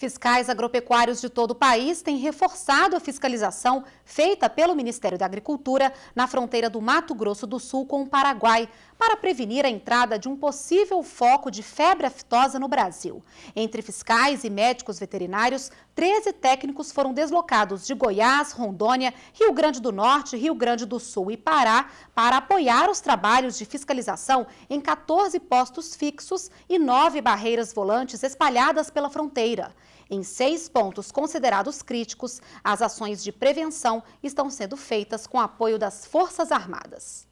Fiscais agropecuários de todo o país têm reforçado a fiscalização feita pelo Ministério da Agricultura na fronteira do Mato Grosso do Sul com o Paraguai, para prevenir a entrada de um possível foco de febre aftosa no Brasil. Entre fiscais e médicos veterinários, 13 técnicos foram deslocados de Goiás, Rondônia, Rio Grande do Norte, Rio Grande do Sul e Pará para apoiar os trabalhos de fiscalização em 14 postos fixos e 9 barreiras volantes espalhadas pela fronteira. Em seis pontos considerados críticos, as ações de prevenção estão sendo feitas com apoio das Forças Armadas.